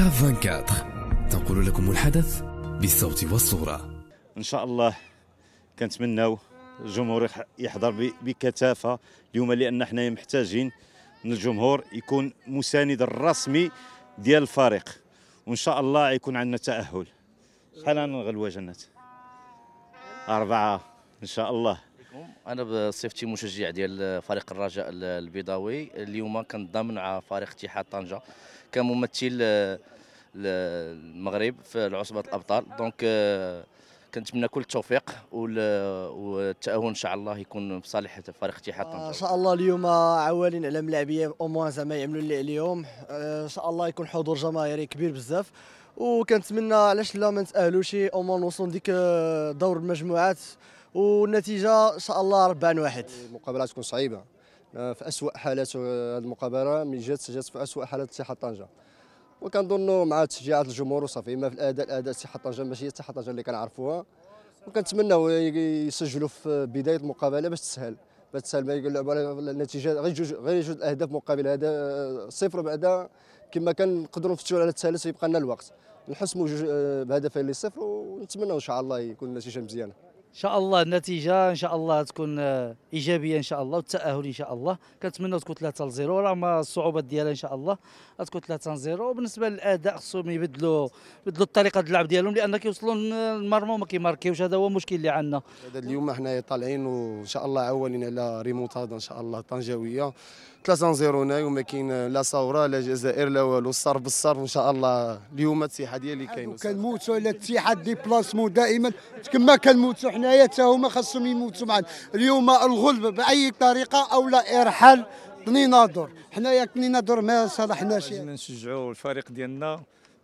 كاب 24 تنقل لكم الحدث بالصوت والصورة إن شاء الله كنتمناو الجمهور يحضر بكثافة اليوم لأن احنا محتاجين من الجمهور يكون مساند الرسمي ديال الفريق وإن شاء الله يكون عندنا تأهل شحال غنغلوا جنات أربعة إن شاء الله عليكم انا بصفتي مشجع ديال فريق الرجاء البيضاوي اليوم كنضمن مع فريق اتحاد طنجه كممثل آه، المغرب في العصبه الابطال دونك آه، كنتمنى كل التوفيق والتاهل ان شاء الله يكون بصالح فريق اتحاد طنجه ان شاء الله اليوم عوالين على ملاعبيه او موان زعما يعملوا اللي عليهم آه، ان شاء الله يكون حضور جماهيري كبير بزاف وكنتمنى علاش لا ما نتاهلوش او موان نوصلوا ديك دور المجموعات والنتيجه ان شاء الله 4 واحد المقابله تكون صعيبه آه، في اسوء حالات آه، هذه المقابله من جات جات في اسوء حالات اتحاد طنجه وكنظنوا مع تشجيعات الجمهور وصافي ما في الاداء الاداء اتحاد طنجه ماشي هي اتحاد طنجه اللي كنعرفوها وكنتمناو يسجلوا في بدايه المقابله باش تسهل باش تسهل ما يقول لعبوا النتيجه غير جوج غير جوج اهداف مقابل هذا آه، صفر بعدا كما كنقدروا نفتشوا على الثالث يبقى لنا الوقت نحسموا بهدفين لصفر ونتمنى ان شاء الله يكون النتيجه مزيانه ان شاء الله النتيجه ان شاء الله تكون آه، ايجابيه ان شاء الله والتاهل ان شاء الله كنتمنى تكون 3 ل 0 رغم الصعوبات ديالها ان شاء الله تكون 3 ل 0 وبالنسبه للاداء خصهم يبدلوا يبدلوا الطريقه اللعب ديالهم لان كيوصلوا للمرمى وما كيماركيوش هذا هو المشكل اللي عندنا اليوم حنايا طالعين وان شاء الله عوالين على ريمونتادا ان شاء الله طنجاويه 3 0 هنايا وما كاين لا ثوره لا جزائر لا والو الصرف بالصرف وان شاء الله اليوم التسيحه ديالي كاين كنموتوا على دي ديبلاسمون دائما كما كنموتوا حنايا حتى هما خاصهم يموتوا معنا اليوم الغلب باي طريقه او لا ارحال طنينادر حنايا طنينادر ما صالحناش لازم نشجعوا الفريق ديالنا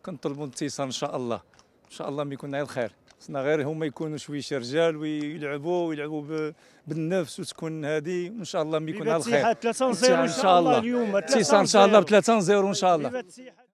كنطلبوا الانتصار ان شاء الله ان شاء الله ما يكون على الخير خصنا غير هما يكونوا شويه رجال ويلعبوا ويلعبوا بالنفس وتكون هذه وان شاء الله يكون على الخير ان شاء الله اليوم ان شاء الله ب 3 0 ان شاء الله